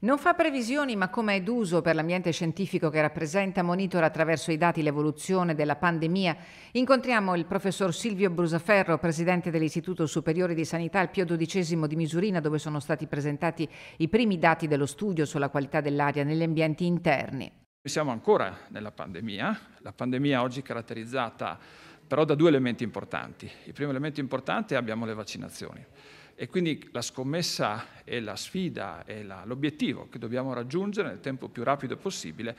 Non fa previsioni, ma come è d'uso per l'ambiente scientifico che rappresenta, monitora attraverso i dati l'evoluzione della pandemia. Incontriamo il professor Silvio Brusaferro, presidente dell'Istituto Superiore di Sanità al Pio XII di Misurina, dove sono stati presentati i primi dati dello studio sulla qualità dell'aria negli ambienti interni. Siamo ancora nella pandemia, la pandemia oggi è caratterizzata però da due elementi importanti. Il primo elemento importante è abbiamo le vaccinazioni. E quindi la scommessa e la sfida e l'obiettivo che dobbiamo raggiungere nel tempo più rapido possibile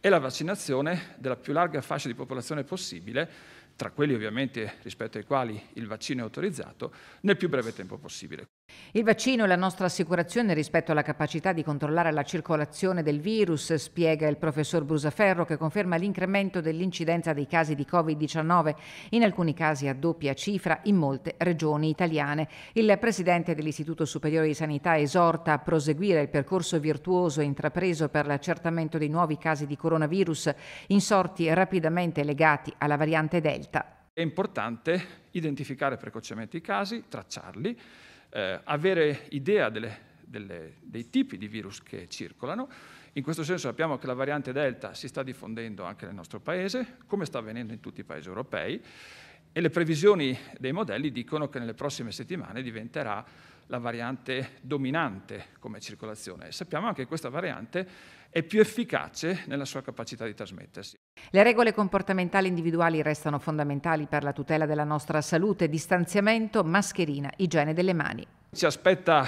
è la vaccinazione della più larga fascia di popolazione possibile, tra quelli ovviamente rispetto ai quali il vaccino è autorizzato, nel più breve tempo possibile. Il vaccino è la nostra assicurazione rispetto alla capacità di controllare la circolazione del virus, spiega il professor Brusaferro, che conferma l'incremento dell'incidenza dei casi di Covid-19, in alcuni casi a doppia cifra in molte regioni italiane. Il presidente dell'Istituto Superiore di Sanità esorta a proseguire il percorso virtuoso intrapreso per l'accertamento dei nuovi casi di coronavirus, insorti rapidamente legati alla variante Delta. È importante identificare precocemente i casi, tracciarli eh, avere idea delle, delle, dei tipi di virus che circolano. In questo senso sappiamo che la variante Delta si sta diffondendo anche nel nostro paese, come sta avvenendo in tutti i paesi europei, e le previsioni dei modelli dicono che nelle prossime settimane diventerà la variante dominante come circolazione. Sappiamo anche che questa variante è più efficace nella sua capacità di trasmettersi. Le regole comportamentali individuali restano fondamentali per la tutela della nostra salute, distanziamento, mascherina, igiene delle mani. Si aspetta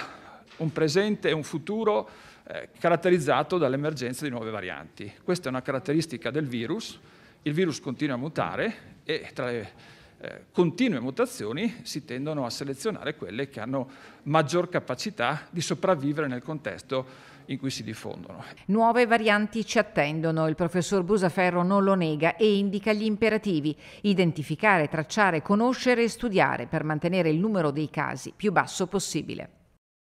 un presente e un futuro eh, caratterizzato dall'emergenza di nuove varianti. Questa è una caratteristica del virus, il virus continua a mutare e tra le eh, continue mutazioni si tendono a selezionare quelle che hanno maggior capacità di sopravvivere nel contesto in cui si diffondono. Nuove varianti ci attendono, il professor Busaferro non lo nega e indica gli imperativi, identificare, tracciare, conoscere e studiare per mantenere il numero dei casi più basso possibile.